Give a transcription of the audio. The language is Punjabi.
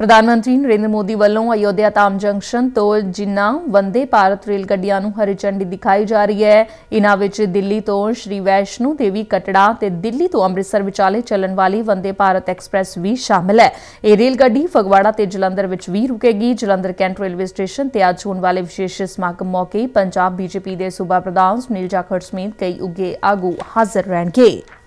ਪ੍ਰਧਾਨ ਮੰਤਰੀ ਨਰਿੰਦਰ ਮੋਦੀ ਵੱਲੋਂ ਅਯੋਧਿਆ ਤਾਮ ਜੰਕਸ਼ਨ ਤੋਂ ਜਿੰਨਾ ਵੰਦੇ ਭਾਰਤ ਰੇਲ ਗੱਡੀਆਂ ਨੂੰ ਹਰੀ ਝੰਡੀ ਦਿਖਾਈ ਜਾ ਰਹੀ ਹੈ ਇਨ੍ਹਾਂ ਵਿੱਚ ਦਿੱਲੀ ਤੋਂ ਸ਼੍ਰੀ ਵੈਸ਼ਨੂ ਦੇਵੀ ਕਟੜਾ ਤੇ ਦਿੱਲੀ ਤੋਂ ਅੰਮ੍ਰਿਤਸਰ ਵਿਚਾਲੇ ਚੱਲਣ ਵਾਲੀ ਵੰਦੇ ਭਾਰਤ ਐਕਸਪ੍ਰੈਸ ਵੀ ਸ਼ਾਮਲ ਹੈ ਇਹ ਰੇਲ ਗੱਡੀ ਫਗਵਾੜਾ ਤੇ ਜਲੰਧਰ ਵਿੱਚ ਵੀ ਰੁਕੇਗੀ ਜਲੰਧਰ ਕੈਂਟ ਰੇਲਵੇ ਸਟੇਸ਼ਨ ਤੇ ਅੱਜ ਹੋਣ ਵਾਲੇ ਵਿਸ਼ੇਸ਼ ਸਮਾਗਮ ਮੌਕੇ ਪੰਜਾਬ ਬੀਜੇਪੀ ਦੇ ਸੂਬਾ ਪ੍ਰਧਾਨ ਸੁਨੀਲ ਜਾਖੜ ਸਮੇਤ ਕਈ ਉੱਗੇ ਆਗੂ ਹਾਜ਼ਰ ਰਹਿਣਗੇ